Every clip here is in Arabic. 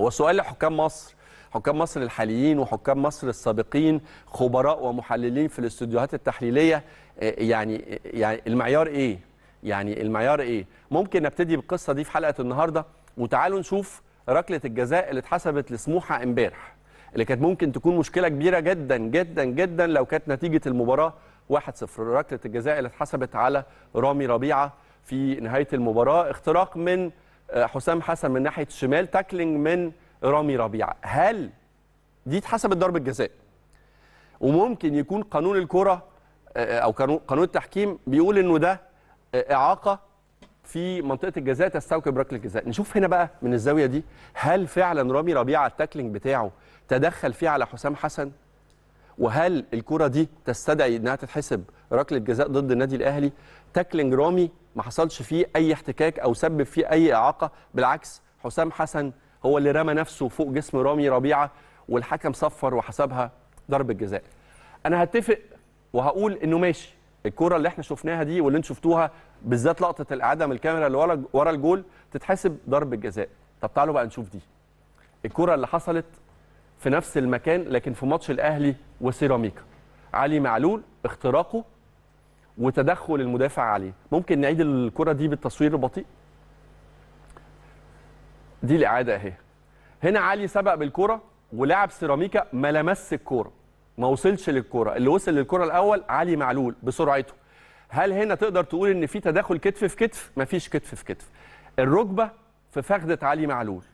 هو سؤال لحكام مصر حكام مصر الحاليين وحكام مصر السابقين خبراء ومحللين في الاستوديوهات التحليليه آه، يعني آه، يعني المعيار ايه؟ يعني المعيار ايه؟ ممكن نبتدي بالقصه دي في حلقه النهارده وتعالوا نشوف ركله الجزاء اللي اتحسبت لسموحه امبارح اللي كانت ممكن تكون مشكله كبيره جدا جدا جدا لو كانت نتيجه المباراه 1-0 ركله الجزاء اللي اتحسبت على رامي ربيعه في نهايه المباراه اختراق من آه، حسام حسن من ناحيه الشمال تاكلينج من رامي ربيعه هل دي اتحسبت ضربه جزاء وممكن يكون قانون الكره آه، آه، او قانون التحكيم بيقول انه ده اعاقه في منطقه الجزاء تستوكب ركله جزاء نشوف هنا بقى من الزاويه دي هل فعلا رامي ربيعه التاكلينج بتاعه تدخل فيه على حسام حسن وهل الكره دي تستدعي انها تتحسب ركله جزاء ضد النادي الاهلي تاكلينج رامي ما حصلش فيه اي احتكاك او سبب فيه اي اعاقه بالعكس حسام حسن هو اللي رمى نفسه فوق جسم رامي ربيعه والحكم صفر وحسبها ضربه جزاء انا هتفق وهقول انه ماشي الكره اللي احنا شفناها دي واللي انتوا شفتوها بالذات لقطه الاعاده من الكاميرا اللي ورا ورا الجول تتحسب ضربه جزاء طب تعالوا بقى نشوف دي الكره اللي حصلت في نفس المكان لكن في ماتش الاهلي وسيراميكا علي معلول اختراقه وتدخل المدافع عليه ممكن نعيد الكره دي بالتصوير البطيء دي الاعاده اهي هنا علي سبق بالكره ولعب سيراميكا ما لمس الكره ما وصلش للكره اللي وصل للكره الاول علي معلول بسرعته هل هنا تقدر تقول ان في تداخل كتف في كتف مفيش كتف في كتف الركبه في فخده علي معلول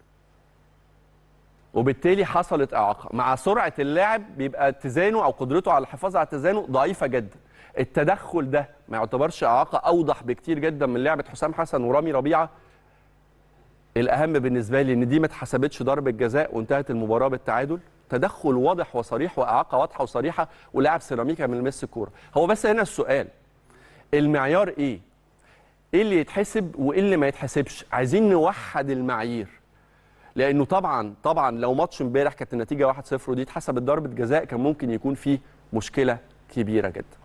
وبالتالي حصلت اعاقه مع سرعه اللاعب بيبقى اتزانه او قدرته على الحفاظ على اتزانه ضعيفه جدا التدخل ده ما يعتبرش اعاقه اوضح بكتير جدا من لعبه حسام حسن ورامي ربيعه الاهم بالنسبه لي ان دي ما اتحسبتش ضربه جزاء وانتهت المباراه بالتعادل تدخل واضح وصريح واعاقه واضحه وصريحه ولاعب سيراميكا من ميس الكوره هو بس هنا السؤال المعيار ايه ايه اللي يتحسب وايه اللي ما يتحسبش عايزين نوحد المعايير لانه طبعا طبعا لو ماتش امبارح كانت النتيجه 1-0 ودي اتحسبت ضربه جزاء كان ممكن يكون فيه مشكله كبيره جدا